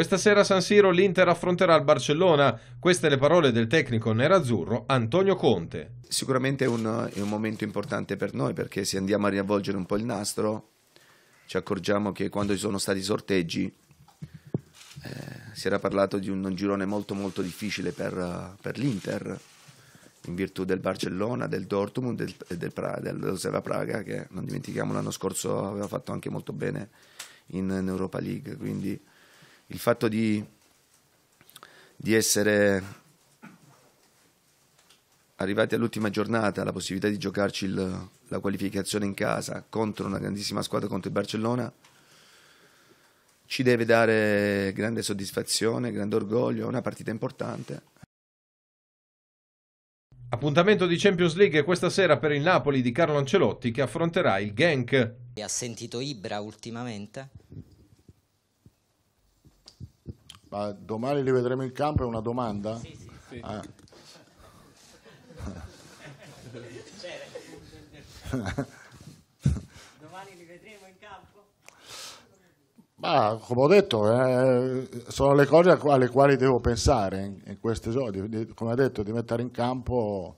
Questa sera a San Siro l'Inter affronterà il Barcellona. Queste le parole del tecnico nerazzurro Antonio Conte. Sicuramente è un, è un momento importante per noi perché se andiamo a riavvolgere un po' il nastro ci accorgiamo che quando ci sono stati i sorteggi eh, si era parlato di un, un girone molto molto difficile per, per l'Inter in virtù del Barcellona, del Dortmund del, e del Praga, Praga che non dimentichiamo l'anno scorso aveva fatto anche molto bene in, in Europa League quindi il fatto di, di essere arrivati all'ultima giornata, la possibilità di giocarci il, la qualificazione in casa contro una grandissima squadra, contro il Barcellona, ci deve dare grande soddisfazione, grande orgoglio, è una partita importante. Appuntamento di Champions League questa sera per il Napoli di Carlo Ancelotti che affronterà il Genk. Ha sentito Ibra ultimamente? Ma domani li vedremo in campo, è una domanda? Sì, sì. Ah. domani li vedremo in campo? Ma come ho detto, eh, sono le cose alle quali devo pensare in, in queste giorni, come ho detto, di mettere in campo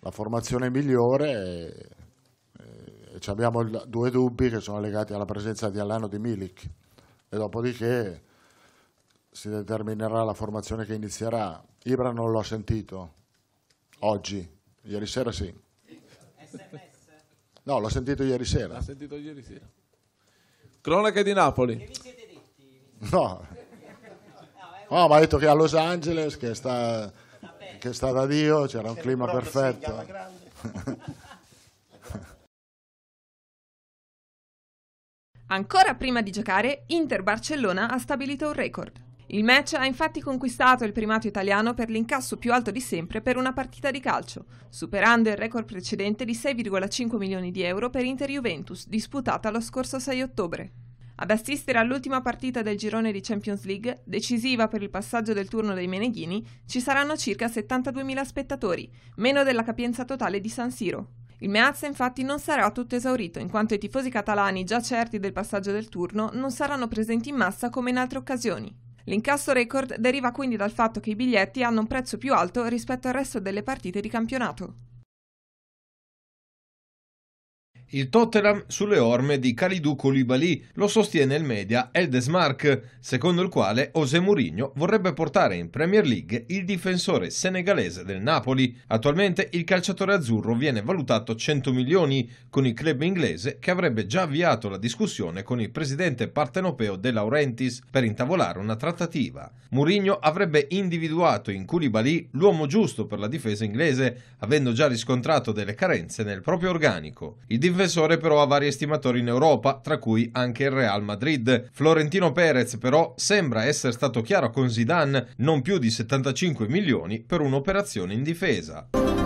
la formazione migliore. Eh, e, e abbiamo due dubbi che sono legati alla presenza di Alano di Milik e dopodiché si determinerà la formazione che inizierà. Ibra non l'ho sentito oggi, ieri sera sì. SMS? No, l'ho sentito ieri sera. L'ha sentito ieri sera. Cronache di Napoli. Che vi siete detti? No. No, eh, ma ha detto che a Los Angeles, che, sta, che è stata Dio, c'era un clima perfetto. Ancora prima di giocare, Inter Barcellona ha stabilito un record. Il match ha infatti conquistato il primato italiano per l'incasso più alto di sempre per una partita di calcio, superando il record precedente di 6,5 milioni di euro per Inter Juventus, disputata lo scorso 6 ottobre. Ad assistere all'ultima partita del girone di Champions League, decisiva per il passaggio del turno dei Meneghini, ci saranno circa 72.000 spettatori, meno della capienza totale di San Siro. Il Meazza infatti non sarà tutto esaurito, in quanto i tifosi catalani già certi del passaggio del turno non saranno presenti in massa come in altre occasioni. L'incasso record deriva quindi dal fatto che i biglietti hanno un prezzo più alto rispetto al resto delle partite di campionato. Il Tottenham sulle orme di Kalidou Koulibaly lo sostiene il media Eldesmark, secondo il quale José Mourinho vorrebbe portare in Premier League il difensore senegalese del Napoli. Attualmente il calciatore azzurro viene valutato 100 milioni con il club inglese che avrebbe già avviato la discussione con il presidente partenopeo De Laurentiis per intavolare una trattativa. Mourinho avrebbe individuato in Koulibaly l'uomo giusto per la difesa inglese, avendo già riscontrato delle carenze nel proprio organico. Il difensore però ha vari estimatori in Europa, tra cui anche il Real Madrid. Florentino Perez però sembra essere stato chiaro con Zidane, non più di 75 milioni per un'operazione in difesa.